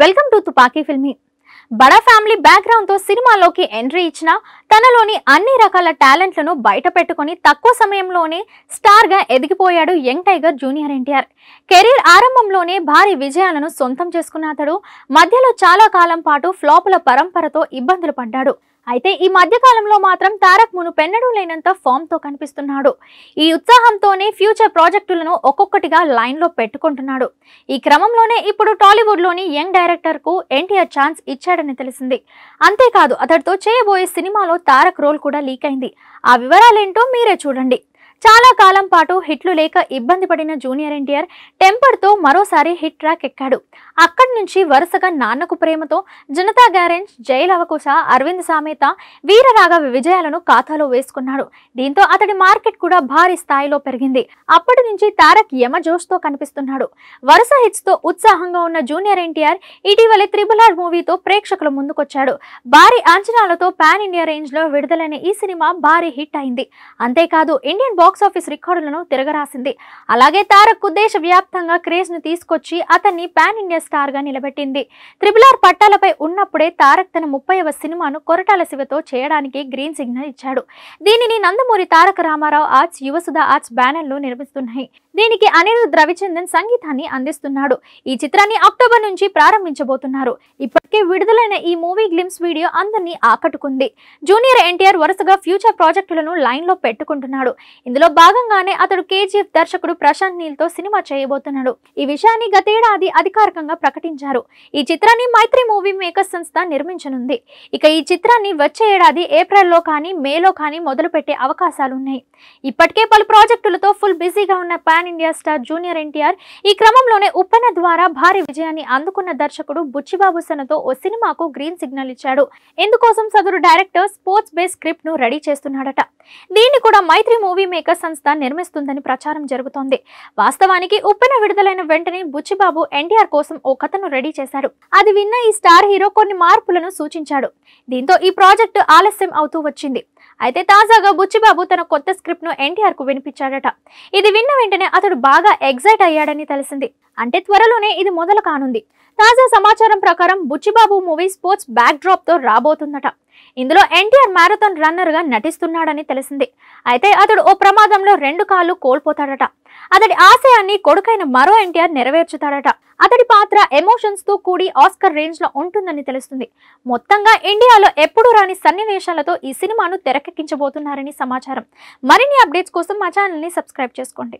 welcome to తుపాకీ ఫిల్మీ బడా family బ్యాక్గ్రౌండ్తో సినిమాలోకి ఎంట్రీ ఇచ్చిన తనలోని అన్ని రకాల టాలెంట్లను బయట పెట్టుకుని తక్కువ సమయంలోనే స్టార్గా ఎదిగిపోయాడు young tiger junior NTR career ఆరంభంలోనే భారీ విజయాలను సొంతం చేసుకున్న అతడు మధ్యలో చాలా కాలం పాటు ఫ్లాపుల పరంపరతో ఇబ్బందులు పడ్డాడు అయితే ఈ మధ్య కాలంలో మాత్రం తారక్ మును మునుపెన్నడూ లేనంత ఫామ్తో కనిపిస్తున్నాడు ఈ ఉత్సాహంతోనే ఫ్యూచర్ ప్రాజెక్టులను ఒక్కొక్కటిగా లైన్లో పెట్టుకుంటున్నాడు ఈ క్రమంలోనే ఇప్పుడు టాలీవుడ్లోని యంగ్ డైరెక్టర్కు ఎన్టీఆర్ ఛాన్స్ ఇచ్చాడని తెలిసింది అంతేకాదు అతడితో చేయబోయే సినిమాలో తారక్ రోల్ కూడా లీక్ అయింది ఆ వివరాలేంటో మీరే చూడండి చాలా కాలం పాటు హిట్లు లేక ఇబ్బంది పడిన జూనియర్ ఎన్టీఆర్ టెంపర్తో మరోసారి హిట్ ట్రాక్ ఎక్కాడు అక్కడి నుంచి వరుసగా నాన్నకు ప్రేమతో జనతా గ్యారెంజ్ జైలవకుశ అరవింద్ సామేత వీరరాగ విజయాలను ఖాతాలో వేసుకున్నాడు దీంతో అతడి మార్కెట్ కూడా భారీ స్థాయిలో పెరిగింది అప్పటి నుంచి తారక్ యమ జోష్తో కనిపిస్తున్నాడు వరుస హిట్స్తో ఉత్సాహంగా ఉన్న జూనియర్ ఎన్టీఆర్ ఇటీవలే త్రిబుల్ ఆర్ మూవీతో ప్రేక్షకుల ముందుకొచ్చాడు భారీ అంచనాలతో పాన్ ఇండియా రేంజ్లో విడుదలైన ఈ సినిమా భారీ హిట్ అయింది అంతేకాదు ఇండియన్ బాక్సాఫీస్ రికార్డులను తిరగరాసింది అలాగే తారక్ దేశ వ్యాప్తంగా క్రేజ్ ను తీసుకొచ్చి అతన్ని పాన్ ఇండియా స్టార్ గా నిలబెట్టింది త్రిబుల్ ఆర్ పట్టాలపై ఉన్నప్పుడే తారక్ తన ముప్పైవ సినిమాను కొరటాల శివతో చేయడానికి గ్రీన్ సిగ్నల్ ఇచ్చాడు దీనిని Nandamuri Taraka Rama Rao arts Yuvasudha arts banner లో నిర్మిస్తున్నాయి దీనికి అనిరుద్ రవిచందన్ సంగీతాన్ని అందిస్తున్నాడు ఈ చిత్రాన్ని అక్టోబర్ నుంచి ప్రారంభించబోతున్నారు ఇప్పటికే విడుదలైన ఈ మూవీ గ్లిమ్స్ వీడియో అందరినీ ఆకట్టుకుంది జూనియర్ ఎన్టీఆర్ వరుసగా ఫ్యూచర్ ప్రాజెక్టులను లైన్ లో పెట్టుకుంటున్నాడు ఇందులో భాగంగానే అతడు కేజీఎఫ్ దర్శకుడు ప్రశాంత్ నీల్ తో సినిమా చేయబోతున్నాడు ఈ విషయాన్ని గతేడాది అధికారికంగా ప్రకటించారు ఈ చిత్రాన్ని మైత్రి మూవీ మేకర్స్ సంస్థ నిర్మించనుంది ఇక ఈ చిత్రాన్ని వచ్చే ఏడాది ఏప్రిల్లో కానీ మేలో కానీ మొదలుపెట్టే అవకాశాలున్నాయి ఇప్పటికే పలు ప్రాజెక్టులతో ఫుల్ బిజీగా ఉన్న pan India star junior NTR ఈ క్రమంలోనే ఉప్పెన ద్వారా భారీ విజయాన్ని అందుకున్న దర్శకుడు బుచ్చిబాబు సనతో ఓ సినిమాకు గ్రీన్ సిగ్నల్ ఇచ్చాడు ఇందుకోసం సదరు డైరెక్టర్ స్పోర్ట్స్ బేస్ స్క్రిప్ట్ ను రెడీ చేస్తున్నాడట దీన్ని కూడా మైత్రి మూవీ మేకర్ స్థానిక సంస్థ నిర్మిస్తుందని ప్రచారం జరుగుతోంది వాస్తవానికి ఉప్పెన విడుదలైన వెంటనే బుచ్చిబాబు ఎన్టీఆర్ కోసం ఓ కథను రెడీ చేశాడు అది విన్న ఈ స్టార్ హీరో కొన్ని మార్పులను సూచించాడు దీంతో ఈ ప్రాజెక్టు ఆలస్యం అవుతూ వచ్చింది అయితే తాజాగా బుచ్చిబాబు తన కొత్త స్క్రిప్ట్ ను ఎన్టీఆర్ కు వినిపించాడట ఇది విన్న వెంటనే అతడు బాగా ఎగ్జైట్ అయ్యాడని తెలిసింది అంటే త్వరలోనే ఇది మొదలు కానుంది తాజా సమాచారం ప్రకారం Buchi Babu movie sports backdrop తో రాబోతుందట ఇందులో ఎన్టీఆర్ మ్యారథాన్ రన్నర్ గా నటిస్తున్నాడని తెలిసింది అయితే అతడు ఓ ప్రమాదంలో రెండు కాళ్ళు కోల్పోతాడట అతడి ఆశయాన్ని కొడుకైన మరో ఎన్టీఆర్ నెరవేర్చుతాడట అతడి పాత్ర ఎమోషన్స్ తో కూడి ఆస్కర్ రేంజ్ లో ఉంటుందని తెలుస్తుంది మొత్తంగా ఇండియాలో ఎప్పుడూ రాని సన్నివేశాలతో ఈ సినిమాను తెరకెక్కించబోతున్నారని సమాచారం మరిన్ని అప్డేట్స్ కోసం మా ఛానల్ని సబ్స్క్రైబ్ చేసుకోండి